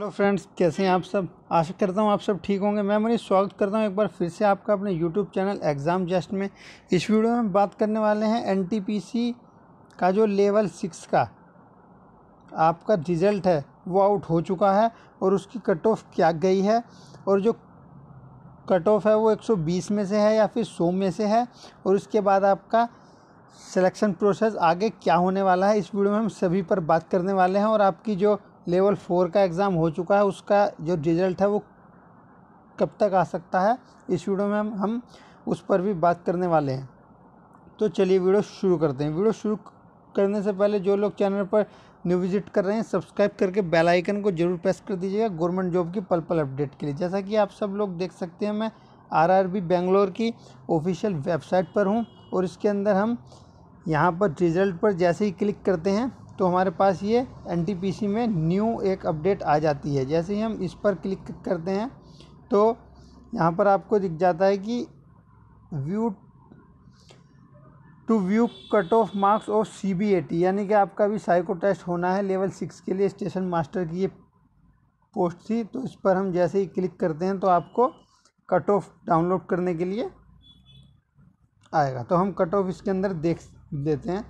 hello friends कैसे हैं आप सब आशा करता हूँ आप सब ठीक होंगे मैं मनीष स्वागत करता हूँ एक बार फिर से आपका अपने यूट्यूब चैनल एग्ज़ाम जस्ट में इस वीडियो में बात करने वाले हैं एन का जो लेवल सिक्स का आपका रिज़ल्ट है वो आउट हो चुका है और उसकी कट ऑफ क्या गई है और जो कट ऑफ है वो 120 में से है या फिर 100 में से है और उसके बाद आपका सिलेक्शन प्रोसेस आगे क्या होने वाला है इस वीडियो में हम सभी पर बात करने वाले हैं और आपकी जो लेवल फोर का एग्ज़ाम हो चुका है उसका जो रिज़ल्ट है वो कब तक आ सकता है इस वीडियो में हम हम उस पर भी बात करने वाले हैं तो चलिए वीडियो शुरू करते हैं वीडियो शुरू करने से पहले जो लोग चैनल पर न्यू विजिट कर रहे हैं सब्सक्राइब करके बेल आइकन को जरूर प्रेस कर दीजिएगा गवर्नमेंट जॉब की पल पल अपडेट के लिए जैसा कि आप सब लोग देख सकते हैं मैं आरआरबी बेंगलोर की ऑफिशियल वेबसाइट पर हूँ और इसके अंदर हम यहाँ पर रिज़ल्ट पर जैसे ही क्लिक करते हैं तो हमारे पास ये एन में न्यू एक अपडेट आ जाती है जैसे ही हम इस पर क्लिक करते हैं तो यहाँ पर आपको दिख जाता है कि व्यू टू व्यू cut off marks of C B A T यानी कि आपका भी साइको टेस्ट होना है लेवल सिक्स के लिए स्टेशन मास्टर की ये पोस्ट थी तो इस पर हम जैसे ही क्लिक करते हैं तो आपको कट ऑफ डाउनलोड करने के लिए आएगा तो हम कट ऑफ इसके अंदर देख देते हैं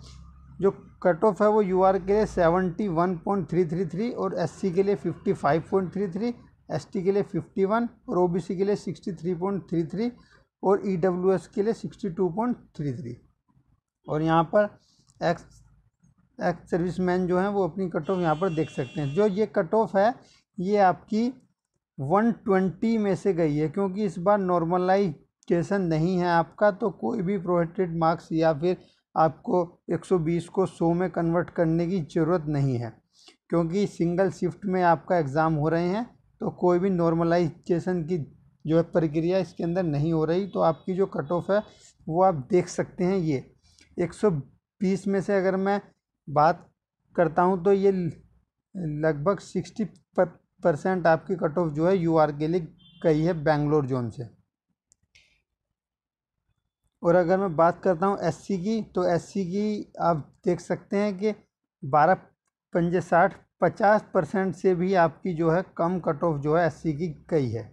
जो कट ऑफ है वो यू आर के लिए seventy one point three three three और एस सी के लिए fifty five point three three S T के लिए फिफ्टी वन और ओ बी सी के लिए sixty three point three three और ई डब्ल्यू एस के लिए sixty two point three three और यहाँ पर एक्स एक्स सर्विस मैन जो हैं वो अपनी कट ऑफ यहाँ पर देख सकते हैं जो ये कट ऑफ है ये आपकी वन ट्वेंटी में से गई है क्योंकि इस बार नॉर्मलाइजेशन नहीं है आपका तो कोई भी प्रोहेटेड मार्क्स या फिर आपको 120 को 100 में कन्वर्ट करने की ज़रूरत नहीं है क्योंकि सिंगल शिफ्ट में आपका एग्ज़ाम हो रहे हैं तो कोई भी नॉर्मलाइजेशन की जो है प्रक्रिया इसके अंदर नहीं हो रही तो आपकी जो कट ऑफ है वो आप देख सकते हैं ये 120 में से अगर मैं बात करता हूँ तो ये लगभग 60 परसेंट आपकी कट ऑफ जो है यूआर के लिए गई है बेंगलोर जोन से और अगर मैं बात करता हूँ एस की तो एस की आप देख सकते हैं कि बारह पंजे साठ पचास परसेंट से भी आपकी जो है कम कट ऑफ जो है एस की गई है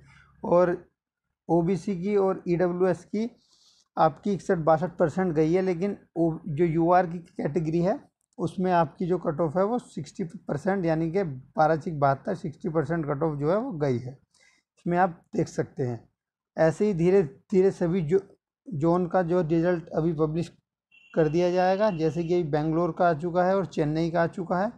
और ओ की और ई e की आपकी इकसठ बासठ परसेंट गई है लेकिन जो यू की कैटेगरी है उसमें आपकी जो कट ऑफ है वो सिक्सटी परसेंट यानी कि बारह चिक बहत्तर सिक्सटी परसेंट कट ऑफ जो है वो गई है इसमें आप देख सकते हैं ऐसे ही धीरे धीरे सभी जो जोन का जो रिज़ल्ट अभी पब्लिश कर दिया जाएगा जैसे कि बेंगलोर का आ चुका है और चेन्नई का आ चुका है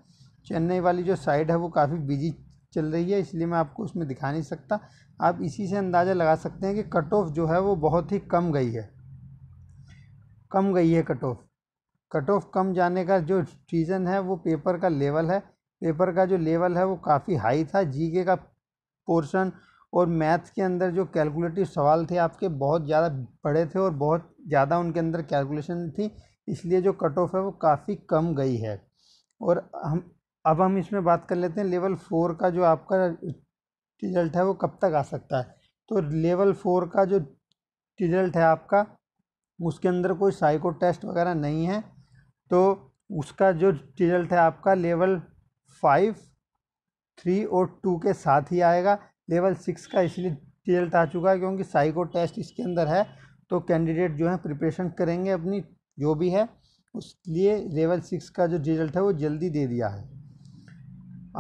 चेन्नई वाली जो साइड है वो काफ़ी बिजी चल रही है इसलिए मैं आपको उसमें दिखा नहीं सकता आप इसी से अंदाज़ा लगा सकते हैं कि कट ऑफ जो है वो बहुत ही कम गई है कम गई है कट ऑफ कट ऑफ कम जाने का जो रीज़न है वो पेपर का लेवल है पेपर का जो लेवल है वो काफ़ी हाई था जीके का पोर्शन और मैथ्स के अंदर जो कैलकुलेटिव सवाल थे आपके बहुत ज़्यादा बड़े थे और बहुत ज़्यादा उनके अंदर कैलकुलेशन थी इसलिए जो कट ऑफ है वो काफ़ी कम गई है और हम अब हम इसमें बात कर लेते हैं लेवल फोर का जो आपका रिजल्ट है वो कब तक आ सकता है तो लेवल फोर का जो रिजल्ट है आपका उसके अंदर कोई साइको टेस्ट वगैरह नहीं है तो उसका जो रिजल्ट है आपका लेवल फाइव थ्री और टू के साथ ही आएगा लेवल सिक्स का इसलिए रिजल्ट आ चुका है क्योंकि साइको टेस्ट इसके अंदर है तो कैंडिडेट जो है प्रिपरेशन करेंगे अपनी जो भी है लिए लेवल सिक्स का जो रिजल्ट है वो जल्दी दे दिया है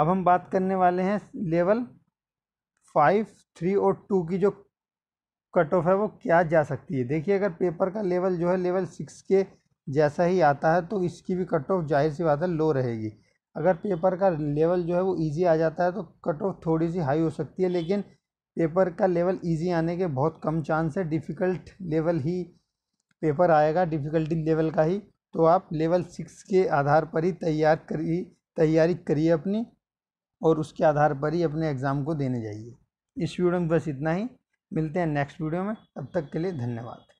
अब हम बात करने वाले हैं लेवल फाइव थ्री और टू की जो कट ऑफ है वो क्या जा सकती है देखिए अगर पेपर का लेवल जो है लेवल सिक्स के जैसा ही आता है तो इसकी भी कट ऑफ जाहिर सी बात है लो रहेगी अगर पेपर का लेवल जो है वो ईजी आ जाता है तो कट ऑफ थोड़ी सी हाई हो सकती है लेकिन पेपर का लेवल ईजी आने के बहुत कम चांस है डिफ़िकल्ट लेवल ही पेपर आएगा डिफ़िकल्टी लेवल का ही तो आप लेवल सिक्स के आधार पर ही तैयार करिए तैयारी करिए अपनी और उसके आधार पर ही अपने एग्ज़ाम को देने जाइए इस वीडियो में बस इतना ही मिलते हैं नेक्स्ट वीडियो में तब तक के लिए धन्यवाद